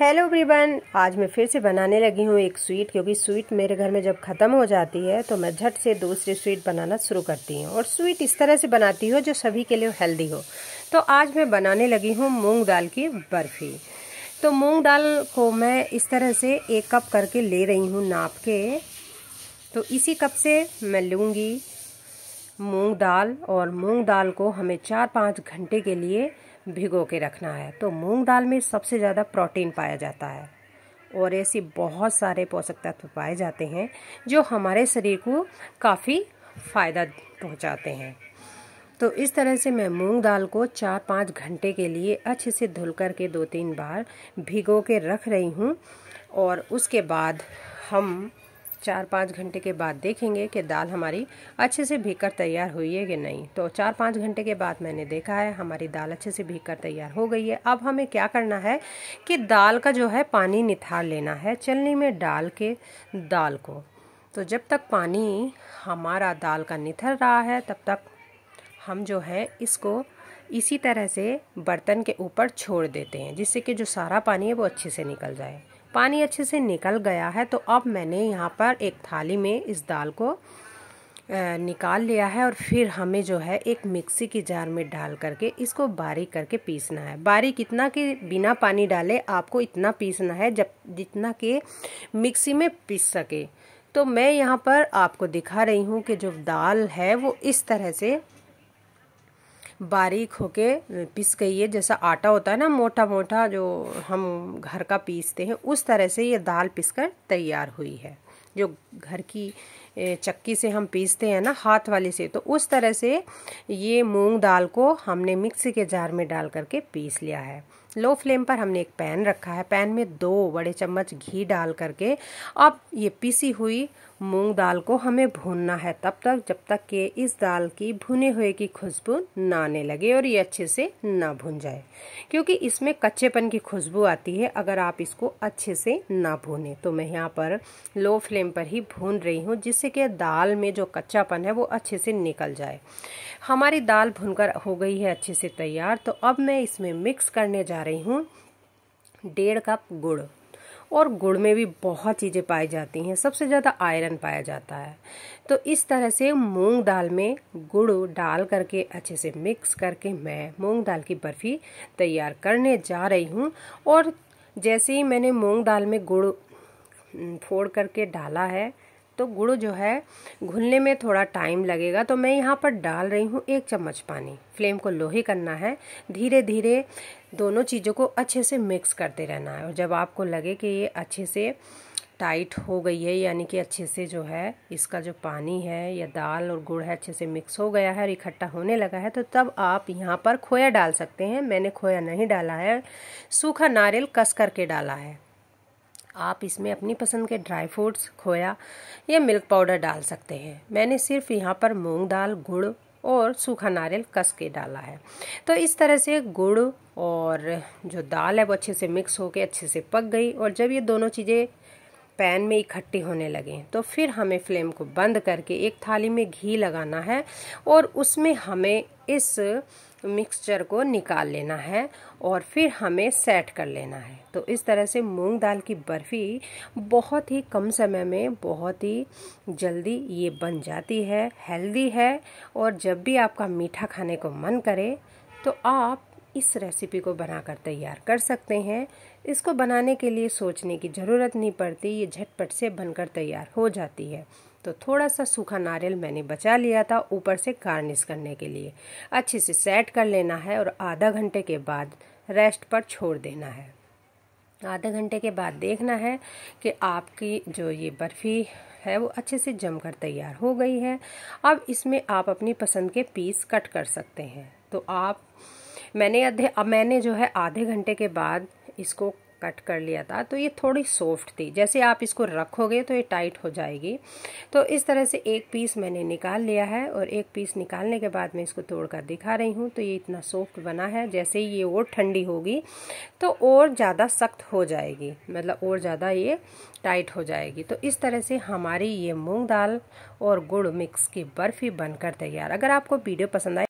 hello ब्रिबन आज मैं फिर से बनाने लगी हूँ एक स्वीट क्योंकि स्वीट मेरे घर में जब ख़त्म हो जाती है तो मैं झट से दूसरी स्वीट बनाना शुरू करती हूँ और स्वीट इस तरह से बनाती हूँ जो सभी के लिए हेल्दी हो तो आज मैं बनाने लगी हूँ मूंग दाल की बर्फ़ी तो मूंग दाल को मैं इस तरह से एक कप करके ले रही हूँ नाप के तो इसी कप से मैं लूँगी मूँग दाल और मूँग दाल को हमें चार पाँच घंटे के लिए भिगो के रखना है तो मूंग दाल में सबसे ज़्यादा प्रोटीन पाया जाता है और ऐसे बहुत सारे पोषक तत्व पाए जाते हैं जो हमारे शरीर को काफ़ी फ़ायदा पहुंचाते हैं तो इस तरह से मैं मूंग दाल को चार पाँच घंटे के लिए अच्छे से धुल कर के दो तीन बार भिगो के रख रही हूँ और उसके बाद हम चार पाँच घंटे के बाद देखेंगे कि दाल हमारी अच्छे से भीग कर तैयार हुई है कि नहीं तो चार पाँच घंटे के बाद मैंने देखा है हमारी दाल अच्छे से भीग कर तैयार हो गई है अब हमें क्या करना है कि दाल का जो है पानी निथार लेना है चलनी में डाल के दाल को तो जब तक पानी हमारा दाल का निथर रहा है तब तक हम जो है इसको इसी तरह से बर्तन के ऊपर छोड़ देते हैं जिससे कि जो सारा पानी है वो अच्छे से निकल जाए पानी अच्छे से निकल गया है तो अब मैंने यहाँ पर एक थाली में इस दाल को निकाल लिया है और फिर हमें जो है एक मिक्सी की जार में डाल करके इसको बारीक करके पीसना है बारीक इतना कि बिना पानी डाले आपको इतना पीसना है जब जितना कि मिक्सी में पीस सके तो मैं यहाँ पर आपको दिखा रही हूँ कि जो दाल है वो इस तरह से बारीक होके पिस गई है जैसा आटा होता है ना मोटा मोटा जो हम घर का पीसते हैं उस तरह से ये दाल पिसकर तैयार हुई है जो घर की चक्की से हम पीसते हैं ना हाथ वाले से तो उस तरह से ये मूंग दाल को हमने मिक्सी के जार में डाल करके पीस लिया है लो फ्लेम पर हमने एक पैन रखा है पैन में दो बड़े चम्मच घी डाल करके अब ये पीसी हुई मूंग दाल को हमें भूनना है तब तक जब तक कि इस दाल की भुने हुए की खुशबू ना आने लगे और ये अच्छे से ना भुन जाए क्योंकि इसमें कच्चेपन की खुशबू आती है अगर आप इसको अच्छे से ना भूने तो मैं यहाँ पर लो फ्लेम पर ही भून रही हूँ जिससे कि दाल में जो कच्चापन है वो अच्छे से निकल जाए हमारी दाल भुनकर हो गई है अच्छे से तैयार तो अब मैं इसमें मिक्स करने जा बता रही हूँ डेढ़ कप गुड़ और गुड़ में भी बहुत चीज़ें पाई जाती हैं सबसे ज़्यादा आयरन पाया जाता है तो इस तरह से मूंग दाल में गुड़ डाल करके अच्छे से मिक्स करके मैं मूंग दाल की बर्फ़ी तैयार करने जा रही हूँ और जैसे ही मैंने मूंग दाल में गुड़ फोड़ करके डाला है तो गुड़ जो है घुलने में थोड़ा टाइम लगेगा तो मैं यहाँ पर डाल रही हूँ एक चम्मच पानी फ्लेम को लो ही करना है धीरे धीरे दोनों चीज़ों को अच्छे से मिक्स करते रहना है और जब आपको लगे कि ये अच्छे से टाइट हो गई है यानी कि अच्छे से जो है इसका जो पानी है या दाल और गुड़ है अच्छे से मिक्स हो गया है और इकट्ठा होने लगा है तो तब आप यहाँ पर खोया डाल सकते हैं मैंने खोया नहीं डाला है सूखा नारियल कस करके डाला है आप इसमें अपनी पसंद के ड्राई फ्रूट्स खोया या मिल्क पाउडर डाल सकते हैं मैंने सिर्फ यहाँ पर मूंग दाल गुड़ और सूखा नारियल कस के डाला है तो इस तरह से गुड़ और जो दाल है वो अच्छे से मिक्स होके अच्छे से पक गई और जब ये दोनों चीज़ें पैन में इकट्ठी होने लगें तो फिर हमें फ्लेम को बंद करके एक थाली में घी लगाना है और उसमें हमें इस मिक्सचर तो को निकाल लेना है और फिर हमें सेट कर लेना है तो इस तरह से मूंग दाल की बर्फ़ी बहुत ही कम समय में बहुत ही जल्दी ये बन जाती है हेल्दी है और जब भी आपका मीठा खाने को मन करे तो आप इस रेसिपी को बनाकर तैयार कर सकते हैं इसको बनाने के लिए सोचने की ज़रूरत नहीं पड़ती ये झटपट से बनकर तैयार हो जाती है तो थोड़ा सा सूखा नारियल मैंने बचा लिया था ऊपर से गार्निश करने के लिए अच्छे से सेट कर लेना है और आधा घंटे के बाद रेस्ट पर छोड़ देना है आधे घंटे के बाद देखना है कि आपकी जो ये बर्फ़ी है वो अच्छे से जमकर तैयार हो गई है अब इसमें आप अपनी पसंद के पीस कट कर सकते हैं तो आप मैंने आधे अब मैंने जो है आधे घंटे के बाद इसको कट कर लिया था तो ये थोड़ी सॉफ्ट थी जैसे आप इसको रखोगे तो ये टाइट हो जाएगी तो इस तरह से एक पीस मैंने निकाल लिया है और एक पीस निकालने के बाद मैं इसको तोड़ कर दिखा रही हूँ तो ये इतना सॉफ्ट बना है जैसे ही ये और ठंडी होगी तो और ज़्यादा सख्त हो जाएगी मतलब और ज़्यादा ये टाइट हो जाएगी तो इस तरह से हमारी ये मूँग दाल और गुड़ मिक्स की बर्फ़ी बनकर तैयार अगर आपको वीडियो पसंद आए